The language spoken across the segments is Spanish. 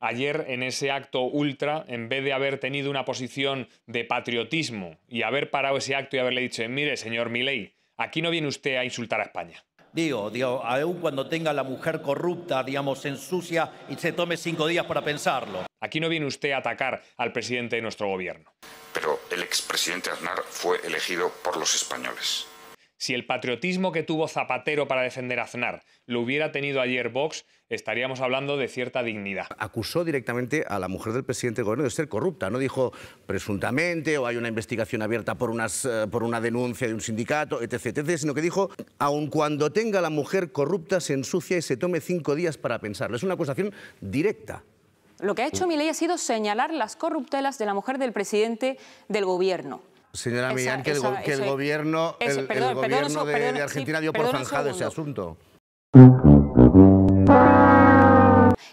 ayer en ese acto ultra, en vez de haber tenido una posición de patriotismo y haber parado ese acto y haberle dicho, mire, señor Milei, aquí no viene usted a insultar a España. Digo, digo, aún cuando tenga la mujer corrupta, digamos, se ensucia y se tome cinco días para pensarlo. Aquí no viene usted a atacar al presidente de nuestro gobierno. Pero el expresidente Aznar fue elegido por los españoles. Si el patriotismo que tuvo Zapatero para defender a Aznar lo hubiera tenido ayer Vox, estaríamos hablando de cierta dignidad. Acusó directamente a la mujer del presidente del gobierno de ser corrupta. No dijo presuntamente o hay una investigación abierta por, eh, por una denuncia de un sindicato, etc, Sino que dijo, aun cuando tenga la mujer corrupta, se ensucia y se tome cinco días para pensarlo. Es una acusación directa. Lo que ha hecho Milei ha sido señalar las corruptelas de la mujer del presidente del gobierno. Señora Miriam, que, el, gobierno, de, Argentina dio por zanjado ese asunto.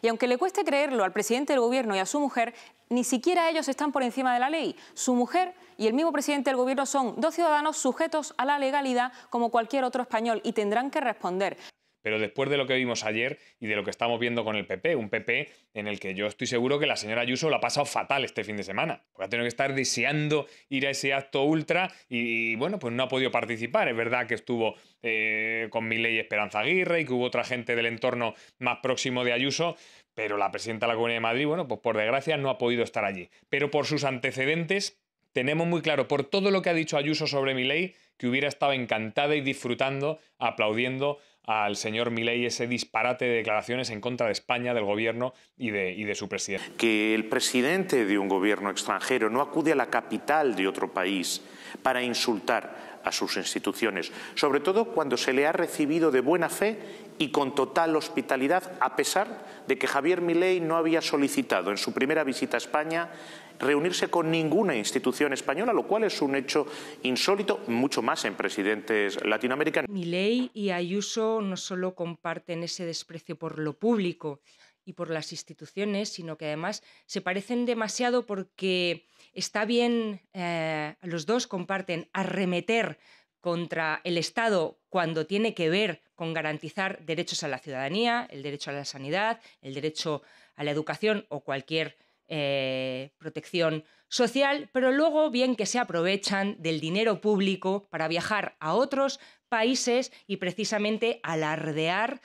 Y aunque le cueste creerlo al presidente del gobierno y a su mujer, ni siquiera ellos están por encima de la ley. Su mujer y el mismo presidente del gobierno son dos ciudadanos sujetos a la legalidad como cualquier otro español y tendrán que responder. Pero después de lo que vimos ayer y de lo que estamos viendo con el PP, un PP en el que yo estoy seguro que la señora Ayuso lo ha pasado fatal este fin de semana, porque ha tenido que estar deseando ir a ese acto ultra y, bueno, pues no ha podido participar. Es verdad que estuvo eh, con Miley Esperanza Aguirre y que hubo otra gente del entorno más próximo de Ayuso, pero la presidenta de la Comunidad de Madrid, bueno, pues por desgracia no ha podido estar allí. Pero por sus antecedentes, tenemos muy claro, por todo lo que ha dicho Ayuso sobre Miley, que hubiera estado encantada y disfrutando, aplaudiendo al señor Milei ese disparate de declaraciones en contra de España, del gobierno y de, y de su presidente. Que el presidente de un gobierno extranjero no acude a la capital de otro país para insultar a sus instituciones, sobre todo cuando se le ha recibido de buena fe y con total hospitalidad, a pesar de que Javier Milei no había solicitado en su primera visita a España reunirse con ninguna institución española, lo cual es un hecho insólito, mucho más en presidentes latinoamericanos. Milei y Ayuso no solo comparten ese desprecio por lo público, y por las instituciones, sino que además se parecen demasiado porque está bien, eh, los dos comparten arremeter contra el Estado cuando tiene que ver con garantizar derechos a la ciudadanía, el derecho a la sanidad, el derecho a la educación o cualquier eh, protección social, pero luego bien que se aprovechan del dinero público para viajar a otros países y precisamente alardear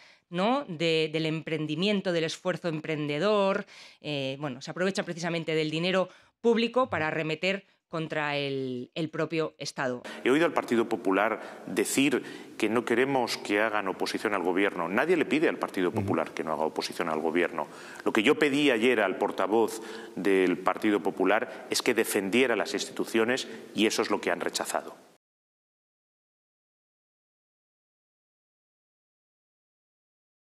del emprendimiento, del esfuerzo emprendedor. Eh, bueno, se aprovechan precisamente del dinero público para arremeter contra el, el, propio Estado. He oído al Partido Popular decir que no queremos que hagan oposición al Gobierno. Nadie le pide al Partido Popular que no haga oposición al Gobierno. Lo que yo pedí ayer al portavoz del Partido Popular es que defendiera las instituciones y eso es lo que han rechazado.